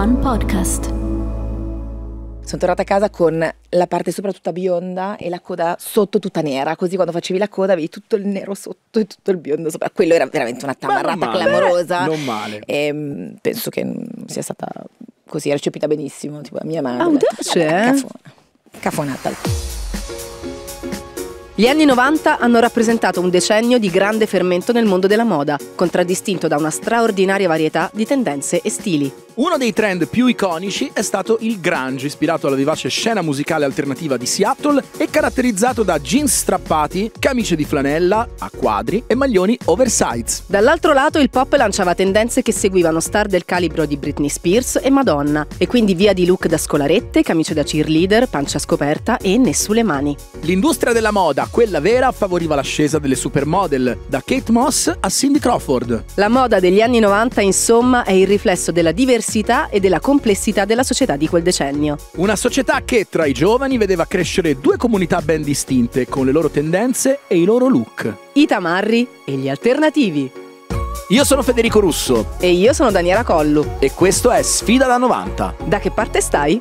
One Podcast. Sono tornata a casa con la parte sopra tutta bionda e la coda sotto tutta nera, così quando facevi la coda avevi tutto il nero sotto e tutto il biondo sopra. Quello era veramente una tamarrata clamorosa. Eh, non male. E, ehm, penso che sia stata così recepita benissimo, tipo la mia madre. Ah, audace, eh? Cafona. Cafonata. Gli anni 90 hanno rappresentato un decennio di grande fermento nel mondo della moda, contraddistinto da una straordinaria varietà di tendenze e stili. Uno dei trend più iconici è stato il grunge, ispirato alla vivace scena musicale alternativa di Seattle e caratterizzato da jeans strappati, camicie di flanella a quadri e maglioni oversize. Dall'altro lato il pop lanciava tendenze che seguivano star del calibro di Britney Spears e Madonna, e quindi via di look da scolarette, camicie da cheerleader, pancia scoperta e ne sulle mani. L'industria della moda, quella vera, favoriva l'ascesa delle supermodel, da Kate Moss a Cindy Crawford. La moda degli anni 90, insomma, è il riflesso della diversità complessità e della complessità della società di quel decennio. Una società che tra i giovani vedeva crescere due comunità ben distinte, con le loro tendenze e i loro look. I tamarri e gli alternativi. Io sono Federico Russo. E io sono Daniela Collu. E questo è Sfida da 90. Da che parte stai?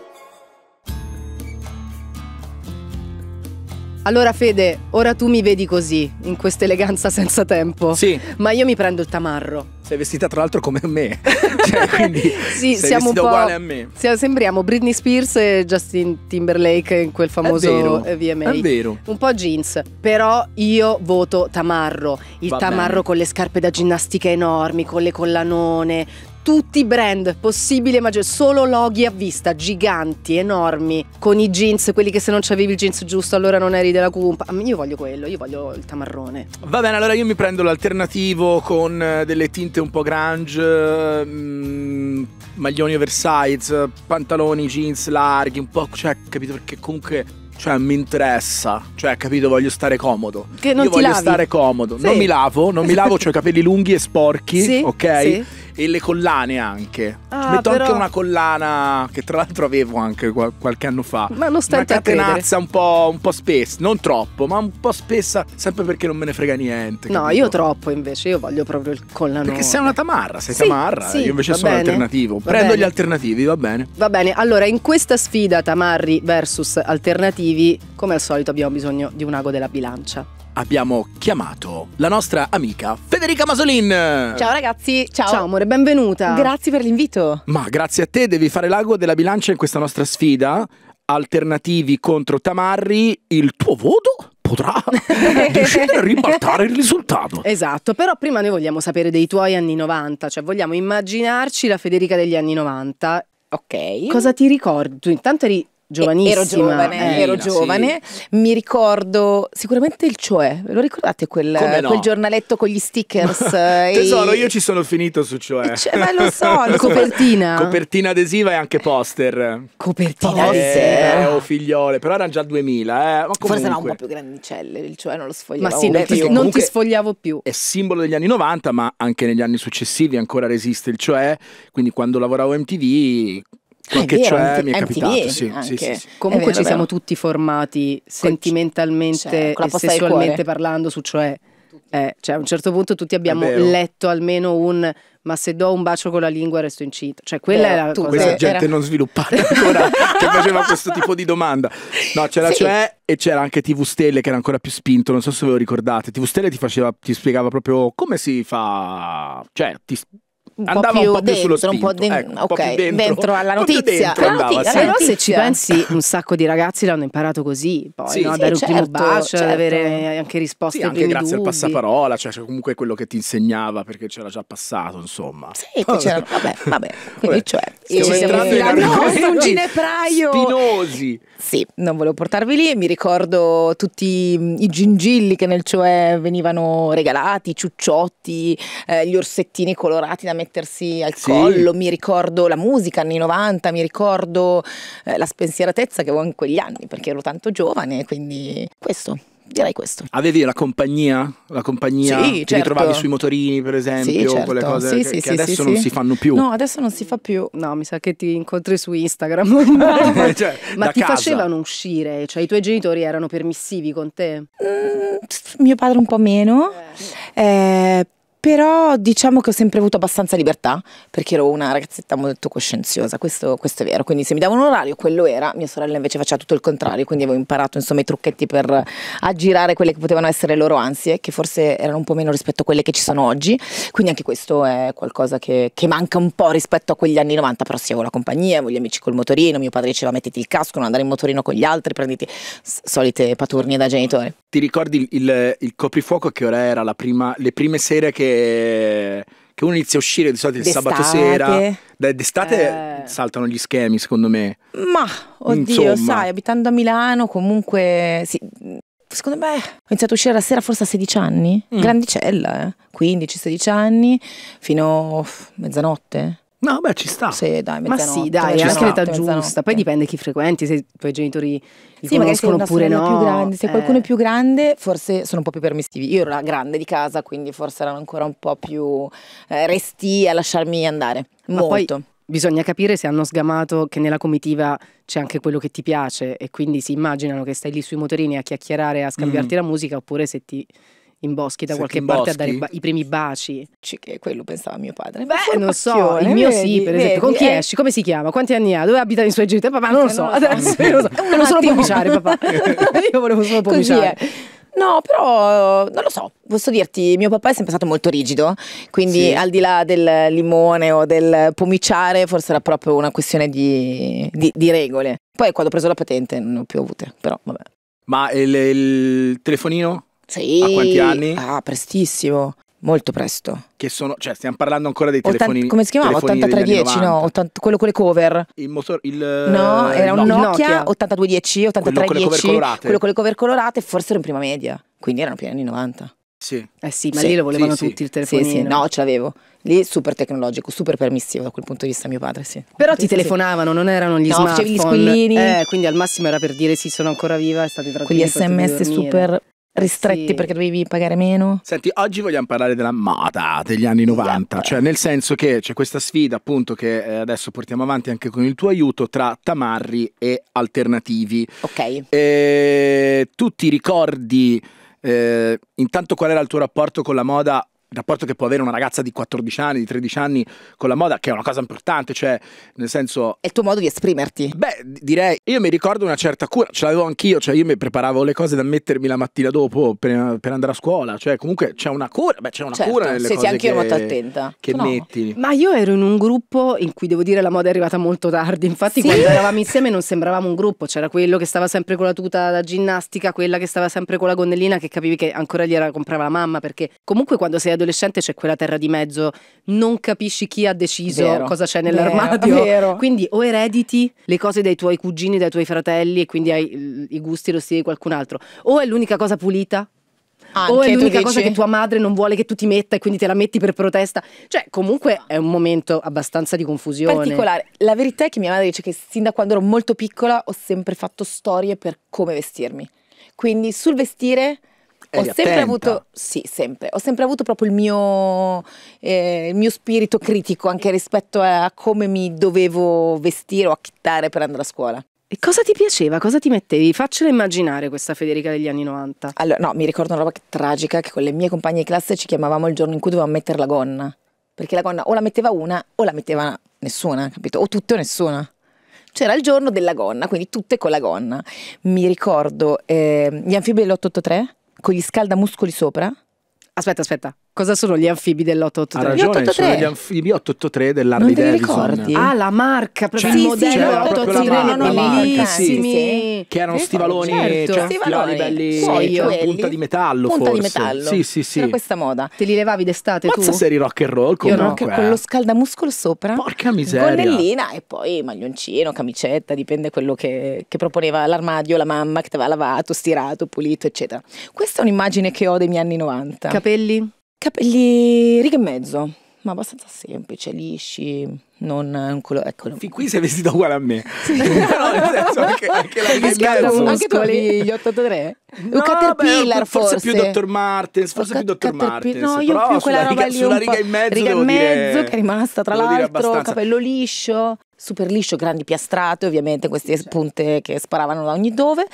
Allora Fede, ora tu mi vedi così, in questa eleganza senza tempo. Sì. Ma io mi prendo il tamarro. Sei vestita tra l'altro come me. cioè, quindi sì, sei siamo vestita uguale a me. Sì, sembriamo Britney Spears e Justin Timberlake in quel famoso è vero, eh, VMA. È vero. Un po' jeans, però io voto tamarro. Il Va tamarro bene. con le scarpe da ginnastica enormi, con le collanone, tutti i brand possibili, ma solo loghi a vista, giganti, enormi, con i jeans, quelli che se non c'avevi il jeans giusto allora non eri della cumpa. Ah, io voglio quello, io voglio il tamarrone. Va bene, allora io mi prendo l'alternativo con eh, delle tinte un po' grunge, mm, maglioni oversize, pantaloni, jeans larghi, un po', cioè, capito? Perché comunque cioè mi interessa, cioè capito, voglio stare comodo. Che non Io voglio lavi. stare comodo, sì. non mi lavo, non mi lavo, ho cioè, i capelli lunghi e sporchi, sì, ok? Sì e le collane anche. Ah, metto però... anche una collana che tra l'altro avevo anche qualche anno fa. Ma non stai Una catenazza un po', un po', spessa, non troppo, ma un po' spessa, sempre perché non me ne frega niente. No, capito? io troppo invece, io voglio proprio il collanone. Perché sei una tamarra, sei sì, tamarra, sì, io invece sono bene. alternativo. Va Prendo bene. gli alternativi, va bene. Va bene, allora in questa sfida tamarri versus alternativi, come al solito abbiamo bisogno di un ago della bilancia abbiamo chiamato la nostra amica Federica Masolin. Ciao ragazzi, ciao. Ciao amore, benvenuta. Grazie per l'invito. Ma grazie a te, devi fare l'ago della bilancia in questa nostra sfida. Alternativi contro Tamarri, il tuo voto? potrà decidere e ribaltare il risultato. Esatto, però prima noi vogliamo sapere dei tuoi anni 90, cioè vogliamo immaginarci la Federica degli anni 90. Ok. Cosa ti ricordi? Tu intanto eri giovanissima. Ero giovane, eh, ero giovane. Sì. Mi ricordo sicuramente il Cioè, ve lo ricordate quel, no? quel giornaletto con gli stickers? e... Tesoro, io ci sono finito su Cioè. Eh, cioè ma lo so, la copertina. copertina adesiva e anche poster. Copertina adesiva. Eh, oh, o figliole, però erano già 2000. Eh. Ma Forse erano un po' più grandicelle il Cioè, non lo sfogliavo. Ma sì, non, ti, non ti sfogliavo più. È simbolo degli anni 90, ma anche negli anni successivi ancora resiste il Cioè, quindi quando lavoravo MTV quel ah, che c'è mi è MTV capitato. Sì, sì, sì, Comunque vero, ci siamo tutti formati sentimentalmente cioè, e sessualmente parlando su cioè. Eh, cioè a un certo punto tutti abbiamo letto almeno un ma se do un bacio con la lingua resto incinta. Cioè quella Beh, è la tu, cosa. Questa gente era... non sviluppata ancora che faceva questo tipo di domanda. No, c'era sì. cioè e c'era anche TV Stelle che era ancora più spinto, non so se ve lo ricordate. TV Stelle ti, faceva, ti spiegava proprio come si fa, cioè ti un andava po' un po' dentro, sullo spinto, un po', de- ecco, okay, dentro, dentro, alla notizia. Dentro andava, sì. Però se ci pensi, un sacco di ragazzi l'hanno imparato così, poi sì, no? sì, dare certo, un primo certo, bacio, certo. avere anche risposte sì, anche grazie dubbi. al passaparola, cioè, cioè comunque quello che ti insegnava perché c'era già passato, insomma. Sì, oh, c'era, vabbè, vabbè, quindi cioè e ci siamo infilati no, un ginepraio spinosi. Sì, non volevo portarvi lì, mi ricordo tutti i gingilli che nel cioè venivano regalati, i ciucciotti, eh, gli orsettini colorati da mettere mettersi al sì. collo, mi ricordo la musica anni 90, mi ricordo eh, la spensieratezza che avevo in quegli anni perché ero tanto giovane, quindi questo direi questo. Avevi la compagnia? La compagnia sì, ti certo. ritrovavi sui motorini, per esempio, sì, certo. quelle cose sì, che, sì, che adesso non si fanno più. No, adesso non si fa più. No, mi sa che ti incontri su Instagram. ma, eh, cioè, ma ti casa. facevano uscire? Cioè, i tuoi genitori erano permissivi con te? Mm, mio padre un po' meno. Eh. Eh, però diciamo che ho sempre avuto abbastanza libertà perché ero una ragazzetta molto coscienziosa, questo, questo, è vero, quindi se mi davano un orario quello era, mia sorella invece faceva tutto il contrario, quindi avevo imparato insomma i trucchetti per aggirare quelle che potevano essere le loro ansie, che forse erano un po' meno rispetto a quelle che ci sono oggi, quindi anche questo è qualcosa che, che manca un po' rispetto a quegli anni 90, però sì avevo la compagnia, avevo gli amici col motorino, mio padre diceva mettiti il casco, non andare in motorino con gli altri, prenditi solite paturnie da genitore. Ti ricordi il, il coprifuoco che ora era la prima, le prime sere che, che uno inizia a uscire di solito il d'estate. sabato sera? Da, d'estate eh. saltano gli schemi, secondo me. Ma oddio, Insomma. sai, abitando a Milano, comunque sì, secondo me ho iniziato a uscire la sera forse a 16 anni, mm. grandicella, eh? 15-16 anni, fino a mezzanotte, No, beh, ci sta. Sì, dai, Ma sì, dai, è anche l'età giusta. Poi dipende chi frequenti, se i tuoi genitori li sì, conoscono oppure no. Grande, se eh. qualcuno è eh. più grande, forse sono un po' più permissivi. Io ero la grande di casa, quindi forse erano ancora un po' più eh, resti a lasciarmi andare. Ma Molto. Poi, bisogna capire se hanno sgamato che nella comitiva c'è anche quello che ti piace e quindi si immaginano che stai lì sui motorini a chiacchierare, a scambiarti mm. la musica oppure se ti in boschi da Siete qualche parte boschi? a dare ba- i primi baci. C- che quello pensava mio padre. Beh, Beh non so, il mio vedi, sì, per vedi, esempio. Con chi eh. esci? Come si chiama? Quanti anni ha? Dove abitano i suoi genitori? Papà, non lo so. Adesso io lo so. Volevo solo pubblicare, papà. io volevo solo pubblicare. No, però non lo so, posso dirti, mio papà è sempre stato molto rigido, quindi sì. al di là del limone o del pomiciare forse era proprio una questione di, di, di regole. Poi quando ho preso la patente non ne ho più avute, però vabbè. Ma il, il telefonino? Sì. A quanti anni? Ah, prestissimo. Molto presto. Che sono, cioè, stiamo parlando ancora dei telefoni. Otta, come si chiamava? 8310, no? 80, quello con le cover. Il motor, il. No, eh, era un Nokia, Nokia 8210, 8310. Quello, quello con le cover colorate. forse era in prima media. Quindi erano pieni anni 90. Sì. Eh sì, ma sì, lì lo volevano sì, tutti sì. il telefono. Sì, sì, no, ce l'avevo. Lì super tecnologico, super permissivo da quel punto di vista mio padre, sì. Però ti telefonavano, non erano gli no, smartphone. No, facevi gli squillini. Eh, quindi al massimo era per dire sì, sono ancora viva, state tranquilli. Quegli sms super ristretti sì. perché dovevi pagare meno. Senti, oggi vogliamo parlare della moda degli anni 90, yep. cioè nel senso che c'è questa sfida appunto che eh, adesso portiamo avanti anche con il tuo aiuto tra tamarri e alternativi. Ok. E tu ti ricordi eh, intanto qual era il tuo rapporto con la moda il rapporto che può avere una ragazza di 14 anni, di 13 anni con la moda, che è una cosa importante, cioè nel senso... È il tuo modo di esprimerti. Beh, direi, io mi ricordo una certa cura, ce l'avevo anch'io, cioè io mi preparavo le cose da mettermi la mattina dopo per, per andare a scuola, cioè comunque c'è una cura, beh c'è una certo, cura nelle se cose anche che, molto attenta. che no. metti. Ma io ero in un gruppo in cui devo dire la moda è arrivata molto tardi, infatti sì. quando eravamo insieme non sembravamo un gruppo, c'era quello che stava sempre con la tuta da ginnastica, quella che stava sempre con la gonnellina che capivi che ancora gli era comprava la mamma, perché comunque quando sei a adolescente c'è quella terra di mezzo, non capisci chi ha deciso vero, cosa c'è nell'armadio. Vero. Quindi o erediti le cose dai tuoi cugini, dai tuoi fratelli e quindi hai i gusti lo stile di qualcun altro, o è l'unica cosa pulita anche, o è l'unica cosa che tua madre non vuole che tu ti metta e quindi te la metti per protesta. Cioè, comunque è un momento abbastanza di confusione. Particolare. La verità è che mia madre dice che sin da quando ero molto piccola ho sempre fatto storie per come vestirmi. Quindi sul vestire ho sempre attenta. avuto, sì, sempre, ho sempre avuto proprio il mio, eh, il mio, spirito critico anche rispetto a come mi dovevo vestire o acchittare per andare a scuola. E cosa ti piaceva? Cosa ti mettevi? Faccela immaginare questa Federica degli anni 90. Allora, no, mi ricordo una roba tragica che con le mie compagne di classe ci chiamavamo il giorno in cui dovevamo mettere la gonna. Perché la gonna o la metteva una o la metteva nessuna, capito? O tutte o nessuna c'era il giorno della gonna, quindi tutte con la gonna. Mi ricordo eh, gli anfibi dell'883 con gli scaldamuscoli sopra. Aspetta, aspetta cosa sono gli anfibi dell'883? Ha ragione, sono gli anfibi 883 dell'Harley Davidson. Ah, la marca, proprio sì, il modello sì, 883, no, bellissimi. Sì, che erano eh, stivaloni, certo. cioè, stivaloni belli, sì, cioè, punta di metallo punta forse. di metallo. Sì, sì, sì. Era questa moda. Te li levavi d'estate Mazza tu? Mazza serie rock and roll comunque. Io rock, con lo scaldamuscolo sopra. Porca miseria. Gonnellina e poi maglioncino, camicetta, dipende quello che, che proponeva l'armadio, la mamma che ti aveva lavato, stirato, pulito, eccetera. Questa è un'immagine che ho dei miei anni 90. Capelli? Capelli righe e mezzo, ma abbastanza semplice, lisci, non un colore. Ecco, Fin qui sei vestita uguale a me. Sì. no, senso, anche, anche, la anche tu gli 83? No, un caterpillar beh, forse, forse. più Dr. Martens, forse più Dr. Martens. No, io più quella roba riga, lì sulla riga in mezzo, riga in mezzo dire, che è rimasta tra l'altro, capello liscio, super liscio, grandi piastrate, ovviamente queste punte che sparavano da ogni dove.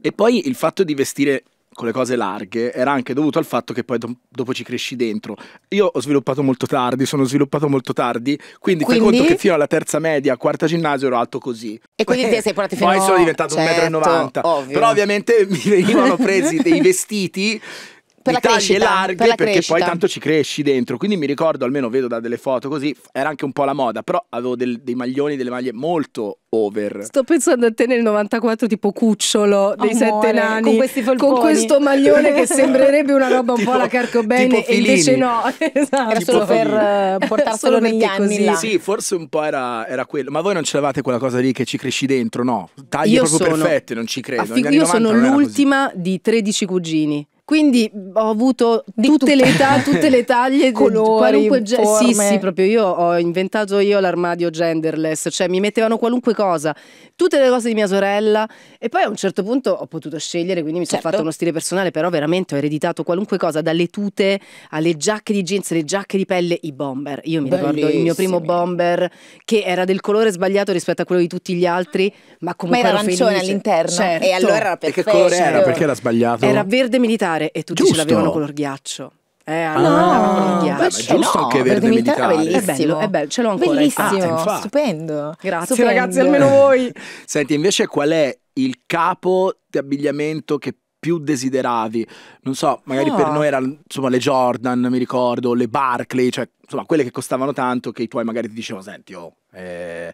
E poi il fatto di vestire con le cose larghe era anche dovuto al fatto che poi do- dopo ci cresci dentro. Io ho sviluppato molto tardi, sono sviluppato molto tardi, quindi, quindi? conto che fino alla terza media, quarta ginnasio ero alto così. E quindi ti sei portato fino Poi sono diventato certo, 1,90 m. Però ovviamente mi venivano presi dei vestiti per di la taglie crescita, larghe per la perché poi tanto ci cresci dentro. Quindi mi ricordo, almeno vedo da delle foto così, era anche un po' la moda, però avevo del, dei maglioni, delle maglie molto over. Sto pensando a te nel 94 tipo cucciolo dei Amore, sette nani con questi folponi. Con questo maglione che sembrerebbe una roba un tipo, po' la carco bene e invece no. esatto. Era solo per uh, eh, portarselo negli anni là. Sì, forse un po' era, era quello. Ma voi non ce l'avate quella cosa lì che ci cresci dentro? No, taglie io proprio sono, perfette, non ci credo. Affic- io sono l'ultima di 13 cugini. Quindi ho avuto di tutte, tutte le età, tutte le taglie, colori, qualunque forme. Sì, sì, proprio io ho inventato io l'armadio genderless, cioè mi mettevano qualunque cosa, tutte le cose di mia sorella e poi a un certo punto ho potuto scegliere, quindi mi certo. sono fatto uno stile personale, però veramente ho ereditato qualunque cosa, dalle tute alle giacche di jeans, le giacche di pelle, i bomber. Io mi Bellissimi. ricordo il mio primo bomber che era del colore sbagliato rispetto a quello di tutti gli altri, ma comunque ma era arancione all'interno certo. e allora era perfetto. E che colore era? Perché era sbagliato? Era verde militare e tutti Giusto. ce l'avevano color ghiaccio. Eh, ah. allora, no, è giusto no, anche verde militare. militare. È bellissimo, è bello, ce l'ho ancora. Bellissimo, ah, stupendo. Grazie stupendo. ragazzi, almeno voi. Senti, invece qual è il capo di abbigliamento che più desideravi? Non so, magari oh. per ah. noi erano insomma le Jordan, mi ricordo, le Barclay, cioè insomma quelle che costavano tanto che i tuoi magari ti dicevano, senti, oh, eh...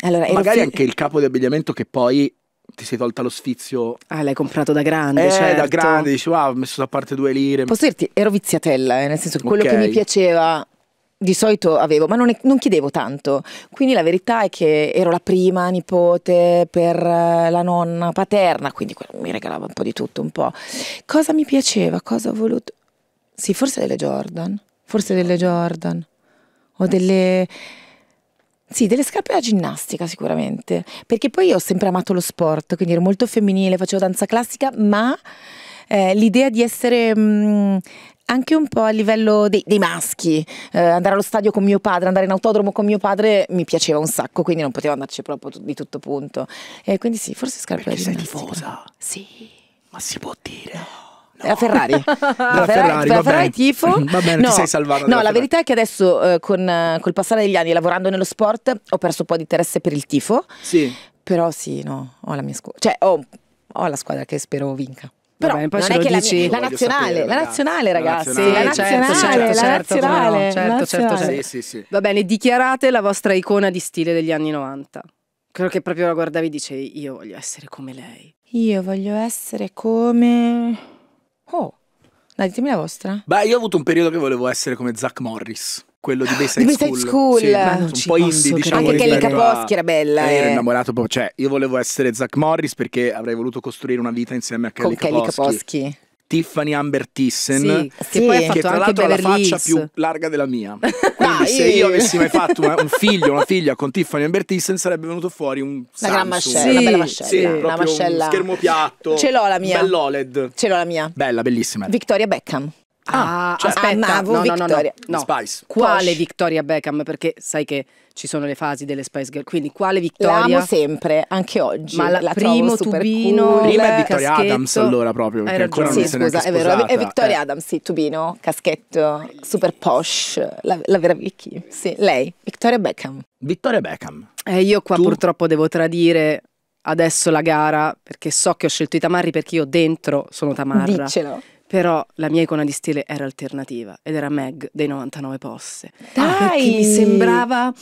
allora, magari fi- anche il capo di abbigliamento che poi ti sei tolta lo sfizio. Ah, l'hai comprato da grande, eh, certo. da grande, dici, wow, ho messo da parte due lire. Posso dirti, ero viziatella, eh, nel senso che quello okay. che mi piaceva di solito avevo, ma non, è, non, chiedevo tanto. Quindi la verità è che ero la prima nipote per eh, la nonna paterna, quindi mi regalava un po' di tutto, un po'. Cosa mi piaceva? Cosa ho voluto? Sì, forse delle Jordan, forse delle Jordan o delle sì, delle scarpe da ginnastica sicuramente, perché poi io ho sempre amato lo sport, quindi ero molto femminile, facevo danza classica, ma eh, l'idea di essere mh, mm, anche un po' a livello dei, dei maschi, eh, andare allo stadio con mio padre, andare in autodromo con mio padre mi piaceva un sacco, quindi non potevo andarci proprio di tutto punto. Eh, quindi sì, forse scarpe perché da ginnastica. Perché sei tifosa? Sì. Ma si può dire? No. No. La Ferrari. la Ferrari, Ferrari, Ferrari tifo. Va bene, no, ti sei salvato. No, la Ferrari. verità è che adesso eh, con, eh, col passare degli anni lavorando nello sport ho perso un po' di interesse per il tifo. Sì. Però sì, no, ho la mia squadra. Cioè, ho, ho la squadra che spero vinca. Però Vabbè, poi non è che la, mia, la, nazionale, sapere, la nazionale, ragazzi, la certo, nazionale, certo, la certo, certo, nazionale, certo, certo, certo. sì, sì. Va bene, dichiarate la vostra icona di stile degli anni 90. Credo che proprio la guardavi e dicevi io voglio essere come lei. Io voglio essere come Oh, dai, ditemi la vostra. Beh, io ho avuto un periodo che volevo essere come Zach Morris quello di Bayside School. Bayside School. Sì, un po' indie, diciamo. Anche Kelly Kaposki era bella. Eh. Ero innamorato proprio, cioè, io volevo essere Zach Morris perché avrei voluto costruire una vita insieme a Kelly Con Kaposky. Tiffany Amber Thyssen, sì, che poi ha fatto che tra l'altro ha la faccia più larga della mia. Quindi ah, se io avessi mai fatto una, un figlio, una figlia con Tiffany Amber Thyssen sarebbe venuto fuori un una gran mascella, sì. una bella mascella, sì, una mascella. schermo piatto. Ce l'ho la mia. Bell'OLED. Ce l'ho la mia. Bella, bellissima. Victoria Beckham. Ah, ah, cioè, aspetta, ah, no, no, no, no, Spice. Quale Posh. Victoria Beckham? Perché sai che ci sono le fasi delle Spice Girl, quindi quale Victoria? L'amo sempre, anche oggi. Ma la, la primo tubino, cool. prima è eh, Victoria caschetto. Adams allora proprio, perché ancora non sì, scusa, è vero, è Victoria eh. Adams, sì, tubino, caschetto, super posh, la, la vera Vicky. Sì, lei, Victoria Beckham. Victoria Beckham. Eh, io qua tu? purtroppo devo tradire adesso la gara perché so che ho scelto i tamarri perché io dentro sono tamarra. Diccelo. Però la mia icona di stile era alternativa ed era Meg dei 99 Posse. Ah, Dai! mi sembrava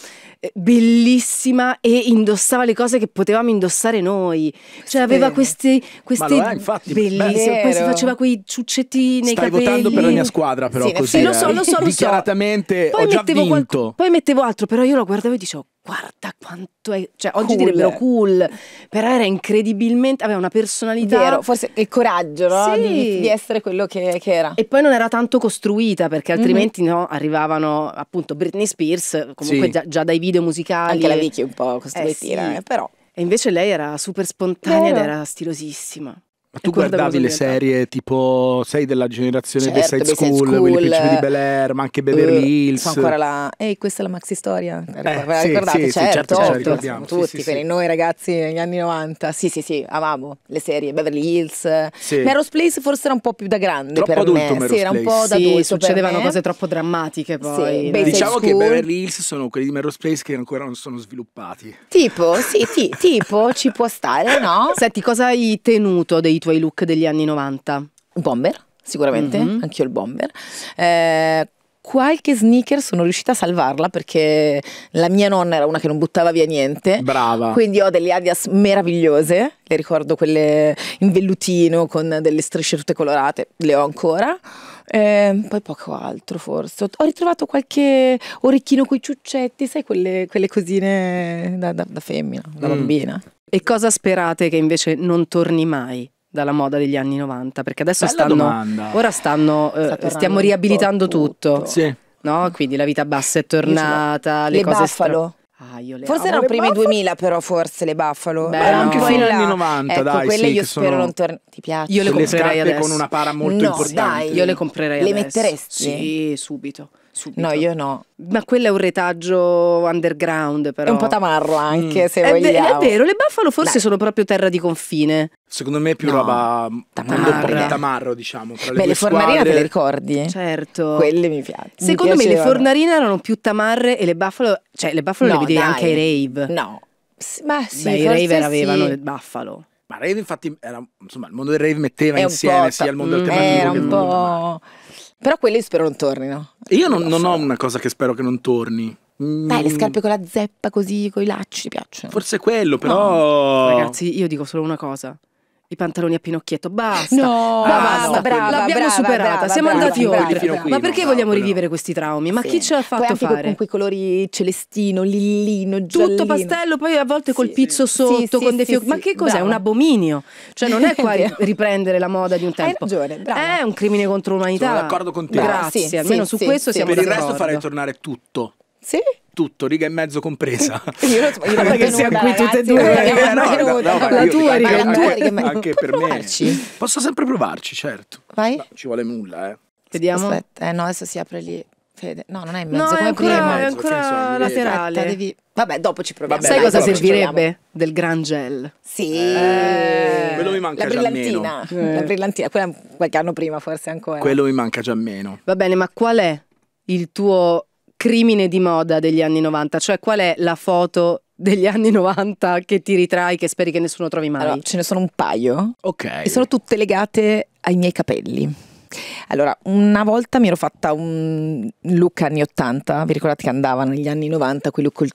eh, bellissima e indossava le cose che potevamo indossare noi. Cioè aveva questi, questi è, infatti, bellissimi, poi si faceva quei ciuccetti nei Stai capelli. Stai votando per la mia squadra però sì, così. Sì, lo eh. so, lo so, lo so. Dichiaratamente poi ho già vinto. Qualco, poi mettevo altro, però io la guardavo e dicevo guarda quanto è, cioè oggi cool. direbbero cool, però era incredibilmente, aveva una personalità. Vero, forse il coraggio no? sì. di, di, essere quello che, che, era. E poi non era tanto costruita perché mhm. altrimenti mm-hmm. no, arrivavano appunto Britney Spears, comunque sì. già, già, dai video musicali. Anche la Vicky un po' costruita eh, sì. eh, però. E invece lei era super spontanea Vero. ed era stilosissima. Ma tu guardavi le serie tipo, sei della generazione certo, Side School, School, Willy Principe eh, di Bel Air, ma anche Beverly uh, Hills. ancora la... Ehi, questa è la maxi storia. Eh, eh ricordate? Sì, certo, sì, certo, certo tutti, quelli, noi ragazzi negli anni 90. Sì, sì, sì, amavo le serie Beverly Hills. Sì. Meros Place forse era un po' più da grande troppo per adulto, me. Sì, era un po' da adulto succedevano cose troppo drammatiche poi. Beh, diciamo che Beverly Hills sono quelli di Meros Place che ancora non sono sviluppati. Tipo, sì, tipo, ci può stare, no? Senti, cosa hai tenuto dei tuoi look degli anni 90? Bomber, sicuramente, mm-hmm. anch'io il bomber. Eh, qualche sneaker sono riuscita a salvarla perché la mia nonna era una che non buttava via niente. Brava. Quindi ho delle adias meravigliose, le ricordo quelle in vellutino con delle strisce tutte colorate, le ho ancora. Eh, poi poco altro forse. Ho ritrovato qualche orecchino con i ciuccetti, sai quelle, quelle cosine da, da, da femmina, da mm. bambina. E cosa sperate che invece non torni mai? dalla moda degli anni 90? Perché adesso Bella stanno. Domanda. Ora stanno. Eh, stiamo riabilitando tutto. tutto. Sì. No? Quindi la vita bassa è tornata. Le, le cose baffalo. Ah, forse erano prima i 2000 però forse le Buffalo Beh, erano anche fino agli anni 90 ecco, dai, quelle sì, io spero sono... non torni ti piace? io le comprerei adesso con una para molto no, importante dai, io le comprerei le adesso. metteresti? sì subito subito. No, io no. Ma quello è un retaggio underground, però. È un po' tamarro anche, mm. se è vogliamo. Ve- è vero, le Buffalo forse Dai. sono proprio terra di confine. Secondo me è più no. roba mm, tamarro. tamarro, diciamo. Tra le Beh, le fornarine te le ricordi? Certo. Quelle mi piacciono. Secondo mi me le fornarine erano più tamarre e le Buffalo, cioè le Buffalo no, le vedevi dai. anche ai rave. No. S- ma sì, Beh, i rave sì. avevano le Buffalo. Ma rave infatti era, insomma, il mondo del rave metteva è insieme sia il mondo mm, alternativo era che un po' Però quelli spero non tornino. Io non, non ho una cosa che spero che non torni. Beh, le mm. scarpe con la zeppa così, con i lacci, ti piacciono. Forse quello, però. No. Ragazzi, io dico solo una cosa i pantaloni a Pinocchietto. Basta. No, ah, basta. basta brava, l'abbiamo brava, superata. Brava, Siamo andati oltre. Ma perché vogliamo rivivere questi traumi? Ma sì. chi ce l'ha fatto poi anche fare? Con quei colori celestino, lillino, giallino. Tutto pastello, poi a volte sì, col pizzo sì. sotto, con dei fiocchi. Ma che cos'è? Un abominio. Cioè non è qua riprendere la moda di un tempo. Hai ragione, brava. È un crimine contro l'umanità. Sono d'accordo con te. Grazie, almeno su questo siamo d'accordo. Per il resto farei tornare tutto sì? tutto, riga e mezzo compresa. io non so, io non che siamo qui tutte e due. No, no, no, la tua riga e mezzo. Anche per me. Posso sempre provarci, certo. Vai. No, ci vuole nulla, eh. Vediamo. Aspetta, eh, no, adesso si apre lì. Fede. No, non è in mezzo, no, come è ancora, prima. È ancora laterale. Devi... Vabbè, dopo ci proviamo. Vabbè, Sai cosa servirebbe? Del gran gel. Sì. Eh, quello mi manca la brillantina. già meno. Eh. La brillantina, quella qualche anno prima forse ancora. Quello mi manca già meno. Va bene, ma qual è il tuo crimine di moda degli anni 90, cioè qual è la foto degli anni 90 che ti ritrai che speri che nessuno trovi mai? Allora, ce ne sono un paio. Ok. E sono tutte legate ai miei capelli. Allora, una volta mi ero fatta un look anni 80, vi ricordate che andava negli anni 90, quello col,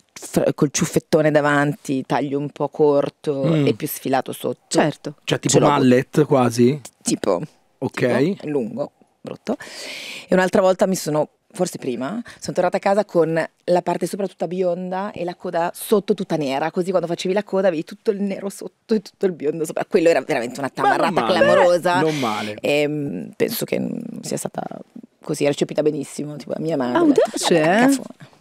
col ciuffettone davanti, taglio un po' corto mm. e più sfilato sotto. Certo. Cioè tipo Ce mallet quasi? Tipo. Ok. Tipo, lungo, brutto. E un'altra volta mi sono forse prima, sono tornata a casa con la parte sopra tutta bionda e la coda sotto tutta nera, così quando facevi la coda avevi tutto il nero sotto e tutto il biondo sopra. Quello era veramente una tamarrata clamorosa. Non male. E ehm, penso che sia stata così recepita benissimo, tipo la mia madre. Audace, ah, eh? Cazzona.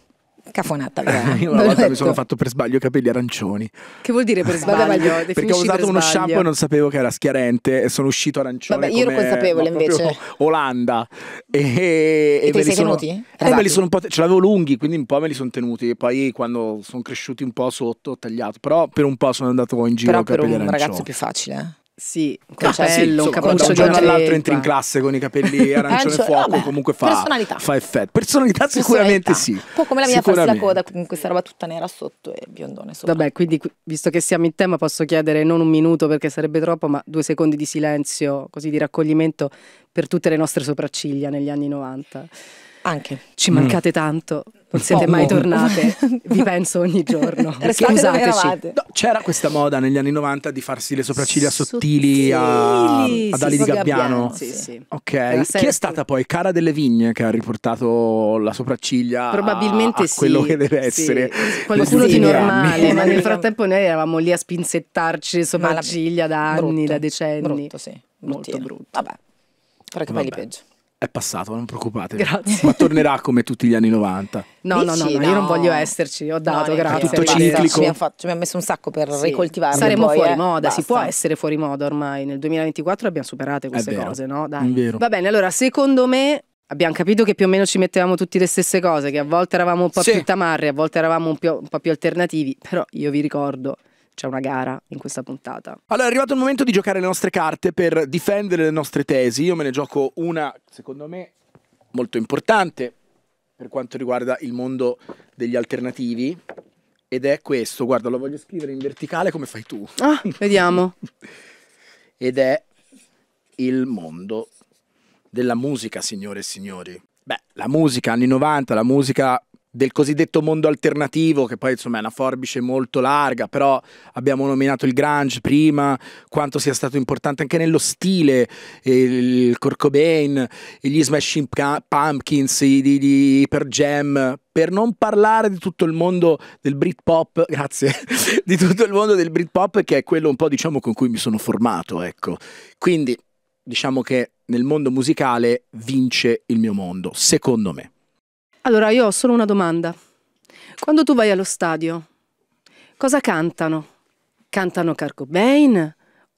Cafonata, io una volta mi sono fatto per sbaglio i capelli arancioni. Che vuol dire per sbaglio? Vabbè, perché ho usato uno shampoo e non sapevo che era schiarente e sono uscito arancione. Vabbè, io ero consapevole invece. Olanda. E, e, e te li sei sono, tenuti? Eh, esatto. me li esatto. sono un po', ce l'avevo lunghi, quindi un po' me li sono tenuti. E poi quando sono cresciuti un po' sotto ho tagliato. Però per un po' sono andato in giro capelli arancioni. Però per un ragazzo più facile. Eh. Sì, un ah, capello, un capello. Da un giorno all'altro entri in classe con i capelli arancione e fuoco, vabbè, comunque fa, personalità. fa effetto. Personalità, personalità sicuramente sì. Un po' come la mia falsa coda con questa roba tutta nera sotto e biondone sopra. Vabbè, quindi visto che siamo in tema posso chiedere non un minuto perché sarebbe troppo, ma due secondi di silenzio, così di raccoglimento per tutte le nostre sopracciglia negli anni 90. Anche. Ci mancate mm. tanto. Non siete oh, mai no. tornate, vi penso ogni giorno. Scusateci. No, c'era questa moda negli anni 90 di farsi le sopracciglia sottili, sottili a, sì, ad Ali di Gabbiano. Sì, sì. Ok, chi è stata poi Cara delle Vigne che ha riportato la sopracciglia Probabilmente a, a quello che deve essere? Qualcuno di normale, ma nel frattempo noi eravamo lì a spinsettarci le sopracciglia la... da anni, brutto, da decenni. Brutto, sì. Molto brutto. Vabbè, però che poi li peggio. È passato, non preoccupatevi. Grazie. Ma tornerà come tutti gli anni 90. No, no, no, no, io non voglio esserci, ho dato, no, grazie. tutto ciclico. Ci abbiamo, ci abbiamo, messo un sacco per sì. ricoltivarlo. Saremo poi, fuori eh. moda, Basta. si può essere fuori moda ormai. Nel 2024 abbiamo superato queste cose, no? Dai. Va bene, allora, secondo me Abbiamo capito che più o meno ci mettevamo tutti le stesse cose, che a volte eravamo un po' sì. più tamarri, a volte eravamo un, un, po' più alternativi, però io vi ricordo c'è una gara in questa puntata. Allora è arrivato il momento di giocare le nostre carte per difendere le nostre tesi. Io me ne gioco una, secondo me, molto importante per quanto riguarda il mondo degli alternativi. Ed è questo, guarda, lo voglio scrivere in verticale come fai tu. Ah, vediamo. Ed è il mondo della musica, signore e signori. Beh, la musica anni 90, la musica del cosiddetto mondo alternativo, che poi insomma è una forbice molto larga, però abbiamo nominato il Grange prima, quanto sia stato importante anche nello stile, eh, il Corcobain, gli Smashing Pumpkins, i, di Hyper Jam, per non parlare di tutto il mondo del Britpop, grazie, di tutto il mondo del Britpop che è quello un po' diciamo con cui mi sono formato, ecco. Quindi diciamo che nel mondo musicale vince il mio mondo, secondo me. Allora, io ho solo una domanda. Quando tu vai allo stadio, cosa cantano? Cantano Carco Bain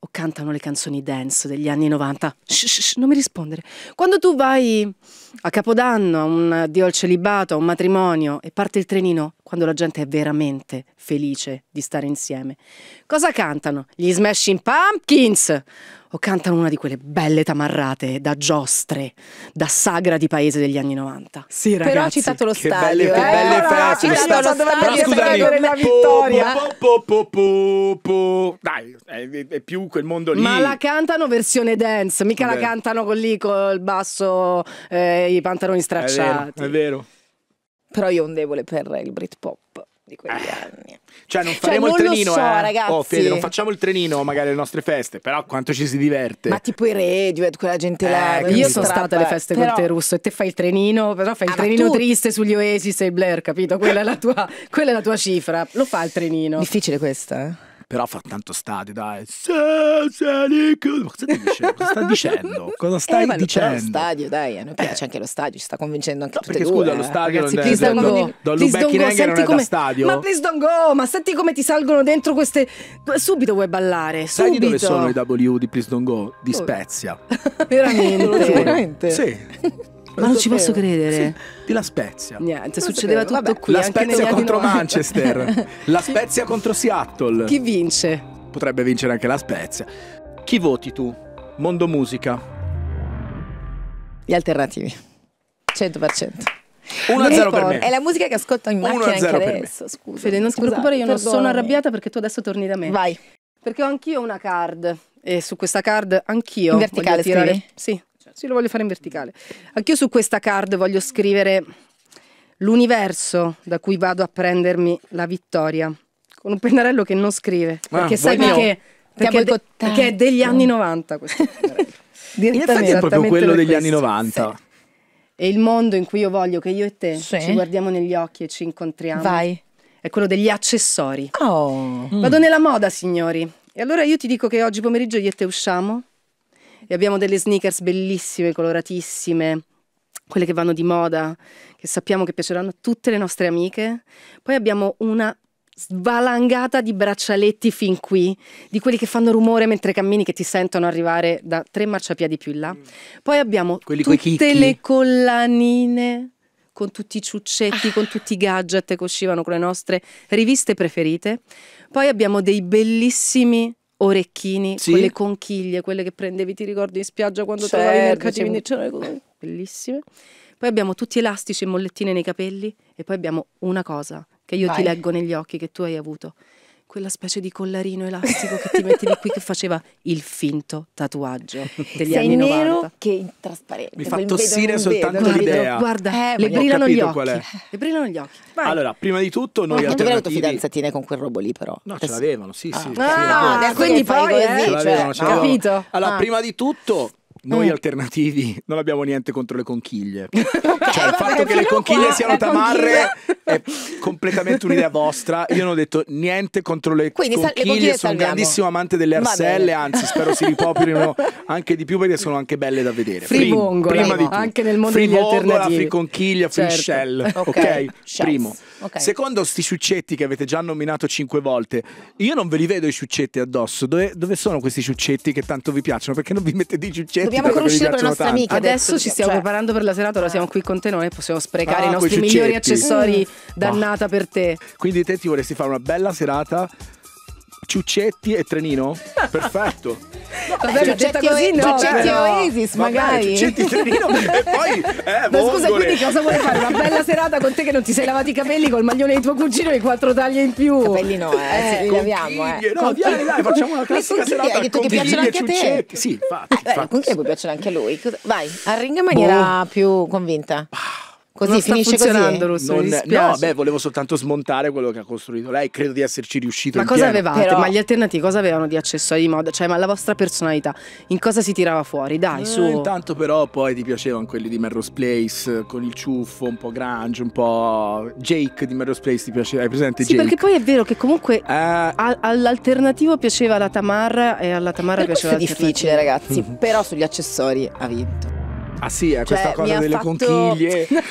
o cantano le canzoni dance degli anni 90? Shh, shh, non mi rispondere. Quando tu vai a Capodanno, a un Dio al celibato, a un matrimonio e parte il trenino quando la gente è veramente felice di stare insieme. Cosa cantano? Gli Smashing Pumpkins! O cantano una di quelle belle tamarrate da giostre, da sagra di paese degli anni 90. Sì, ragazzi. Però ha citato lo che stadio. Belle, che eh, belle eh, feste. Però, però, però, però scusami, la vittoria. Po, po, po, po, Dai, è, è, più quel mondo lì. Ma la cantano versione dance, mica Beh. la cantano con lì col basso eh, i pantaloni stracciati. È vero, è vero. Però io ho un debole per il Britpop di quegli eh. anni. Cioè, non cioè, faremo cioè, non il trenino, so, eh. Oh, ragazzi. Oh, Fede, non facciamo il trenino magari alle nostre feste, però quanto ci si diverte. Ma tipo i Radiohead, quella gente là. eh, là. Io sono strappa, stata alle feste però... con te russo e te fai il trenino, però fai ah, il trenino tu... triste sugli Oasis e Blair, capito? Quella è, tua, quella è, la tua, cifra. Lo fa il trenino. Difficile questa, eh? però fa tanto stadio, dai. Se, se, li, cosa Cosa sta dicendo? Cosa eh, stai eh, dicendo? Lo stadio, dai, a noi piace eh. anche lo stadio, ci sta convincendo anche no, tutte perché, due, scusa, eh. lo stadio Ragazzi, non please è, don't Don Lubecchi neanche non è come, da stadio. Ma please don't go, ma senti come ti salgono dentro queste... Subito vuoi ballare, subito. Sai dove sono i W di Please Don't Go? Di oh. Spezia. veramente? veramente? Sì. Ma non ci posso credere. Sì, di La Spezia. Niente, succedeva tutto Vabbè, qui. La Spezia contro Manchester. la Spezia contro Seattle. Chi vince? Potrebbe vincere anche la Spezia. Chi voti tu? Mondo Musica. Gli alternativi. 100%. 1-0 per me. È la musica che ascolto in macchina anche adesso. Scusa. Fede, non ti preoccupare, io perdonami. non sono arrabbiata perché tu adesso torni da me. Vai. Perché ho anch'io una card e su questa card anch'io in verticale tirare, scrivi? Sì, sì, lo voglio fare in verticale. Anch'io su questa card voglio scrivere l'universo da cui vado a prendermi la vittoria. Con un pennarello che non scrive. Perché sai perché? Perché, de perché, è degli anni 90 questo pennarello. in effetti è proprio quello degli anni 90. Sì. E il mondo in cui io voglio che io e te sì. ci guardiamo negli occhi e ci incontriamo. Vai. È quello degli accessori. Oh. Vado mm. nella moda, signori. E allora io ti dico che oggi pomeriggio io e te usciamo e abbiamo delle sneakers bellissime, coloratissime, quelle che vanno di moda, che sappiamo che piaceranno a tutte le nostre amiche. Poi abbiamo una sbalangata di braccialetti fin qui, di quelli che fanno rumore mentre cammini, che ti sentono arrivare da tre marciapiedi più in là. Poi abbiamo quelli tutte le collanine con tutti i ciuccetti, con tutti i gadget che uscivano con le nostre riviste preferite. Poi abbiamo dei bellissimi orecchini, sì. quelle conchiglie, quelle che prendevi, ti ricordi, in spiaggia quando certo, trovavi i certo, mercatini, c'erano bellissime. Poi abbiamo tutti elastici e mollettine nei capelli e poi abbiamo una cosa che io Vai. ti leggo negli occhi che tu hai avuto quella specie di collarino elastico che ti mettevi qui che faceva il finto tatuaggio degli Sei anni nero 90. che trasparente. Mi fa tossire soltanto vedo, l'idea. Guarda, eh, le, brillano gli occhi. le brillano gli occhi. Vai. Allora, prima di tutto noi alternativi... Non la tua fidanzatina con quel robo lì però? No, ce l'avevano, sì, sì. Ah, sì, ah, sì. quindi poi così, eh, cioè, ce l'avevano, ce l'avevano. Capito. Allora, ah. prima di tutto noi mm. alternativi non abbiamo niente contro le conchiglie. cioè, il fatto eh, che le conchiglie qua, siano tamarre è completamente un'idea vostra. Io non ho detto niente contro le Quindi, conchiglie. Le conchiglie sono un grandissimo amante delle arselle, anzi, spero si ripoprino anche di più perché sono anche belle da vedere. Fribongola, prima, anche nel mondo free degli alternativi. Fribongola, free conchiglia, free certo. shell. Ok, okay. primo. Okay. Secondo sti ciuccetti che avete già nominato cinque volte, io non ve li vedo i ciuccetti addosso. Dove, dove sono questi ciuccetti che tanto vi piacciono? Perché non vi mettete i ciuccetti? Dobbiamo conoscere con le nostre tanto. amiche. Adesso, ci stiamo cioè... preparando per la serata, ora siamo qui con te, non possiamo sprecare ah, i nostri migliori accessori mm. dannata oh. per te. Quindi te ti vorresti fare una bella serata Ciuccetti e Trenino? Perfetto. Vabbè, l'ho detta così, no, Ciuccetti no. Oasis, magari. Ciuccetti e Trenino e poi eh, Ma scusa, quindi cosa vuoi fare? Una bella serata con te che non ti sei lavati i capelli col maglione di tuo cugino e quattro taglie in più. Capelli no, eh, eh li laviamo, eh. No, vieni, dai, facciamo una classica serata. Hai detto che piacciono anche a te. Sì, infatti. Eh, infatti. Beh, piacciono anche a lui. Vai, arringa in maniera boh. più convinta. Ah. Così non finisce funzionando così. Russo, non, no, beh, volevo soltanto smontare quello che ha costruito lei. Credo di esserci riuscito. Ma cosa pieno. avevate? Però... Ma gli alternativi cosa avevano di accessori di moda? Cioè, ma la vostra personalità in cosa si tirava fuori? Dai, eh, su. Intanto, però, poi ti piacevano quelli di Merrose Place eh, con il ciuffo, un po' grunge, un po'. Jake di Merrose Place ti piaceva. Hai presente sì, Jake? perché poi è vero che comunque eh... all'alternativo piaceva la Tamar e alla Tamar per piaceva la È difficile, ragazzi. Mm-hmm. però sugli accessori ha vinto. Ah sì, è eh, cioè, questa cosa delle fatto... conchiglie no,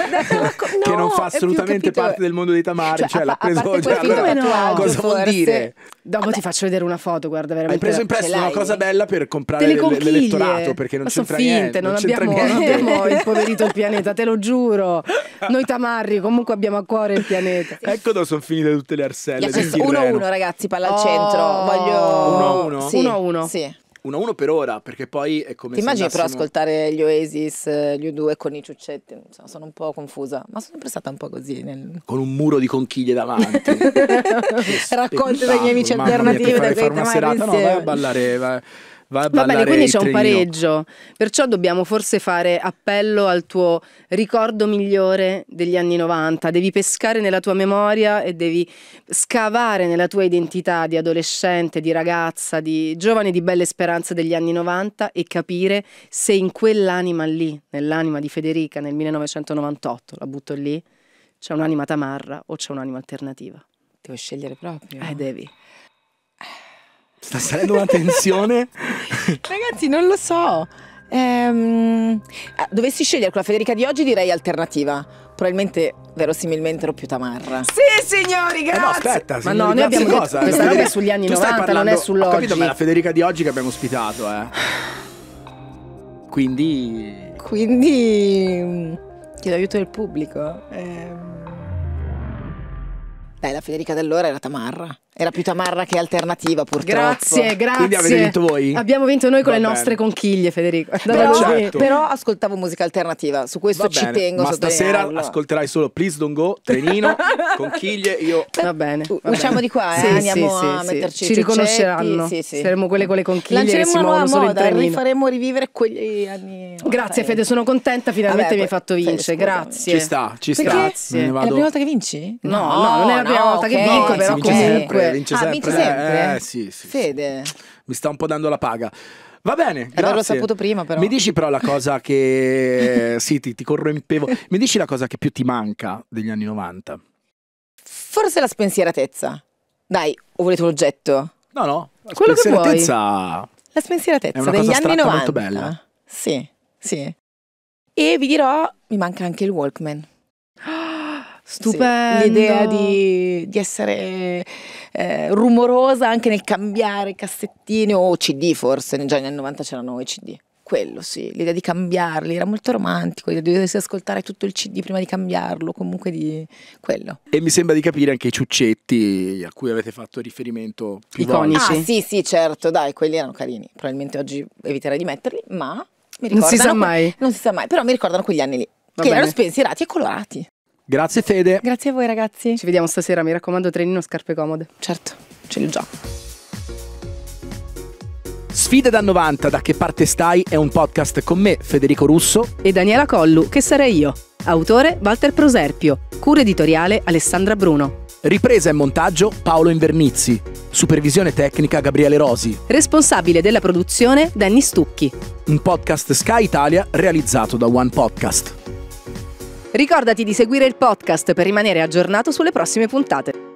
che non fa assolutamente parte del mondo dei tamari, cioè, cioè l'ha preso già. Allora, no, cosa vuol dire? Dopo Vabbè. ti faccio vedere una foto, guarda veramente. Hai preso in prestito cioè, una cosa bella per comprare l'elettorato perché non c'entra niente. Non, non, abbiamo, niente. non abbiamo impoverito il pianeta, te lo giuro. Noi tamarri comunque abbiamo a cuore il pianeta. Ecco dove sono finite tutte le arselle. 1-1 ragazzi, palla al centro. Oh. Voglio 1-1. Sì. 1-1. Sì. 1 uno per ora, perché poi è come Ti immagini andassimo... però ascoltare gli Oasis, eh, gli U2 con i ciuccetti? Insomma, sono un po' confusa, ma sono sempre stata un po' così. Nel... Con un muro di conchiglie davanti. Racconto dagli amici alternativi. Mia, fare una serata, insieme. no, vai a ballare, vai. Va, Va bene, quindi c'è un pareggio, perciò dobbiamo forse fare appello al tuo ricordo migliore degli anni 90, devi pescare nella tua memoria e devi scavare nella tua identità di adolescente, di ragazza, di giovane di belle speranze degli anni 90 e capire se in quell'anima lì, nell'anima di Federica nel 1998, la butto lì, c'è un'anima tamarra o c'è un'anima alternativa. Devo scegliere proprio. Eh, devi. Sta salendo una tensione? Ragazzi, non lo so. Ehm, ah, dovessi scegliere quella Federica di oggi, direi alternativa. Probabilmente, verosimilmente, ero più tamarra. Sì, signori, grazie. Eh no, aspetta, ma no, noi abbiamo cosa? Eh, questa roba è sugli anni 90, parlando, non è sull'oggi. Ho capito, ma è la Federica di oggi che abbiamo ospitato, eh. Quindi. Quindi. Mm, chiedo aiuto del pubblico. Ehm... Dai, la Federica dell'ora era tamarra. Era più tamarra che alternativa, purtroppo. Grazie, grazie. Quindi avete vinto voi? Abbiamo vinto noi con Va le bene. nostre conchiglie, Federico. Però, certo. però, ascoltavo musica alternativa, su questo Va ci bene. tengo. Ma stasera ascolterai solo Please Don't Go, Trenino, conchiglie, io... Va bene. Va Usciamo di qua, eh? sì, andiamo sì, a sì, metterci Ci riconosceranno. Sì, sì. Saremo quelle con le conchiglie Lanceremo che si muovono solo moda, eh, in rifaremo rivivere quegli anni... Grazie Fede, sono contenta, finalmente Vabbè, mi hai fatto vincere, grazie. Ci sta, ci sta. Perché? È la prima volta che vinci? No, no, non è la prima volta che vinco, però comunque... Ah, sempre. Vince sempre. Ah, vince sempre. Eh, sì, sì, Fede. Sì. Mi sta un po' dando la paga. Va bene, grazie. L'avevo saputo prima però. Mi dici però la cosa che... sì, ti, ti corrompevo. Mi dici la cosa che più ti manca degli anni 90? Forse la spensieratezza. Dai, o volete l'oggetto? No, no. La Quello che vuoi. La spensieratezza degli anni 90. molto bella. Sì, sì. E vi dirò, mi manca anche il Walkman. Stupendo. Sì, l'idea di, di, essere eh, rumorosa anche nel cambiare cassettine o CD forse, già nel 90 c'erano i CD. Quello sì, l'idea di cambiarli era molto romantico, l'idea ascoltare tutto il CD prima di cambiarlo, comunque di quello. E mi sembra di capire anche i ciuccetti a cui avete fatto riferimento più Iconici. Ah sì sì certo, dai, quelli erano carini, probabilmente oggi eviterei di metterli, ma mi ricordano... Non si sa mai. Non si sa mai, però mi ricordano quegli anni lì, Va che bene. erano spensierati e colorati. Grazie Fede. Grazie a voi ragazzi. Ci vediamo stasera, mi raccomando, trenino, scarpe comode. Certo, ce l'ho già. Sfide da 90, da che parte stai? È un podcast con me, Federico Russo. E Daniela Collu, che sarei io. Autore Walter Proserpio. Cura editoriale Alessandra Bruno. Ripresa e montaggio Paolo Invernizzi. Supervisione tecnica Gabriele Rosi. Responsabile della produzione Danny Stucchi. Un podcast Sky Italia realizzato da One Podcast. Ricordati di seguire il podcast per rimanere aggiornato sulle prossime puntate.